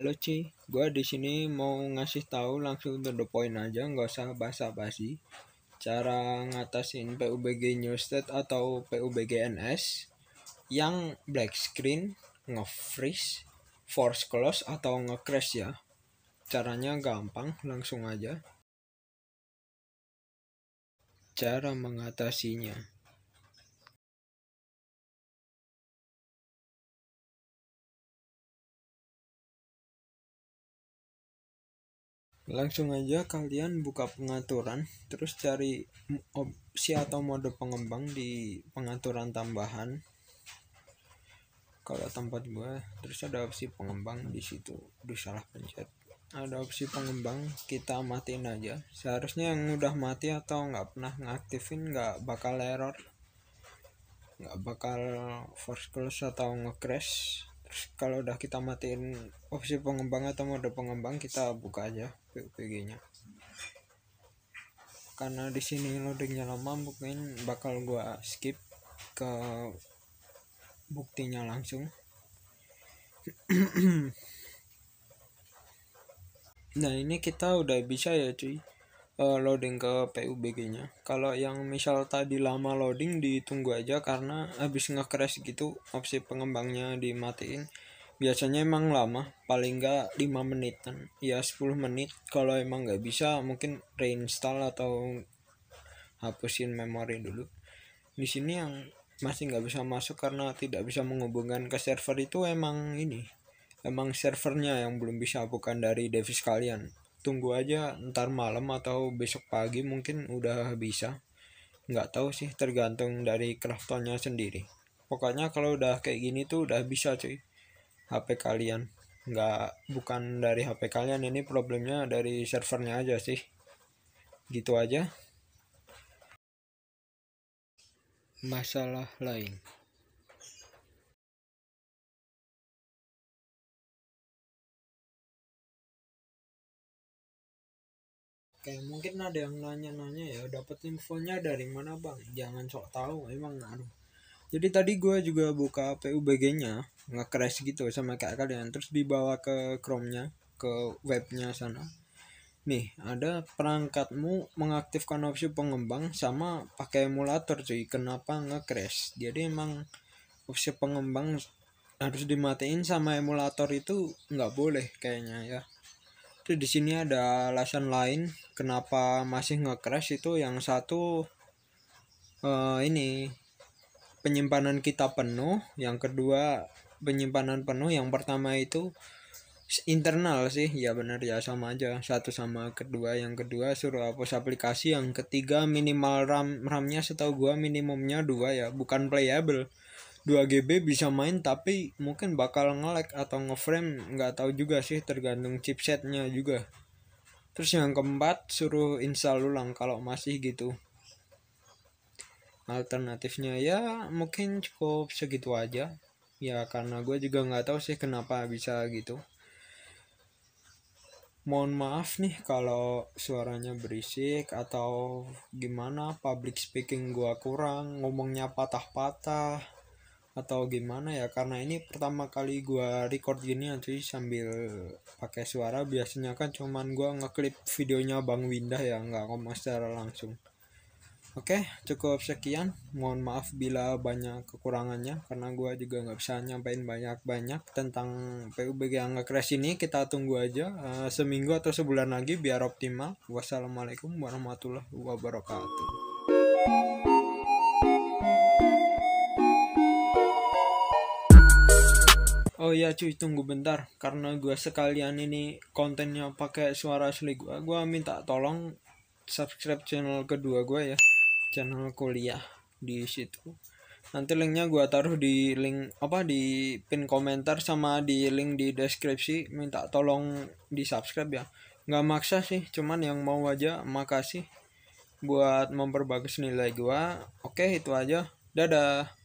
Halo Ci, gue di sini mau ngasih tahu langsung to the point aja, nggak usah basa-basi. Cara ngatasin PUBG New State atau PUBG NS yang black screen, nge-freeze, force close atau nge-crash ya. Caranya gampang, langsung aja. Cara mengatasinya. langsung aja kalian buka pengaturan terus cari opsi atau mode pengembang di pengaturan tambahan kalau tempat gue terus ada opsi pengembang di situ di salah pencet ada opsi pengembang kita matiin aja seharusnya yang udah mati atau nggak pernah ngaktifin nggak bakal error nggak bakal force close atau nge-crash kalau udah kita matiin opsi pengembang atau mode pengembang kita buka aja PUBG nya karena di sini loadingnya lama mungkin bakal gua skip ke buktinya langsung nah ini kita udah bisa ya cuy uh, loading ke PUBG-nya. Kalau yang misal tadi lama loading ditunggu aja karena habis nge-crash gitu opsi pengembangnya dimatiin. Biasanya emang lama, paling nggak 5 menitan. Ya 10 menit kalau emang nggak bisa mungkin reinstall atau hapusin memori dulu. Di sini yang masih nggak bisa masuk karena tidak bisa menghubungkan ke server itu emang ini emang servernya yang belum bisa bukan dari device kalian tunggu aja ntar malam atau besok pagi mungkin udah bisa nggak tahu sih tergantung dari craftonnya sendiri pokoknya kalau udah kayak gini tuh udah bisa cuy HP kalian nggak bukan dari HP kalian ini problemnya dari servernya aja sih gitu aja masalah lain kayak mungkin ada yang nanya-nanya ya dapat infonya dari mana bang jangan sok tahu emang ngaruh jadi tadi gue juga buka PUBG nya nggak crash gitu sama kayak kalian terus dibawa ke Chrome nya ke webnya sana nih ada perangkatmu mengaktifkan opsi pengembang sama pakai emulator cuy kenapa nge crash jadi emang opsi pengembang harus dimatiin sama emulator itu nggak boleh kayaknya ya Terus di sini ada alasan lain kenapa masih nge-crash itu yang satu uh, ini penyimpanan kita penuh, yang kedua penyimpanan penuh, yang pertama itu internal sih. Ya benar ya sama aja. Satu sama kedua, yang kedua suruh hapus aplikasi, yang ketiga minimal RAM ramnya nya setahu gua minimumnya dua ya, bukan playable 2GB bisa main tapi mungkin bakal ngelag atau ngeframe nggak tahu juga sih tergantung chipsetnya juga terus yang keempat suruh install ulang kalau masih gitu alternatifnya ya mungkin cukup segitu aja ya karena gue juga nggak tahu sih kenapa bisa gitu mohon maaf nih kalau suaranya berisik atau gimana public speaking gue kurang ngomongnya patah-patah atau gimana ya karena ini pertama kali gua record gini nanti sambil pakai suara biasanya kan cuman gua ngeklip videonya Bang Winda ya nggak ngomong secara langsung Oke, cukup sekian. Mohon maaf bila banyak kekurangannya karena gua juga nggak bisa nyampein banyak-banyak tentang PUBG yang nge-crash ini. Kita tunggu aja uh, seminggu atau sebulan lagi biar optimal. Wassalamualaikum warahmatullahi wabarakatuh. Oh iya cuy tunggu bentar karena gue sekalian ini kontennya pakai suara asli gue. Gue minta tolong subscribe channel kedua gue ya, channel kuliah di situ. Nanti linknya gue taruh di link apa di pin komentar sama di link di deskripsi. Minta tolong di subscribe ya. Gak maksa sih, cuman yang mau aja makasih buat memperbagus nilai gue. Oke itu aja. Dadah.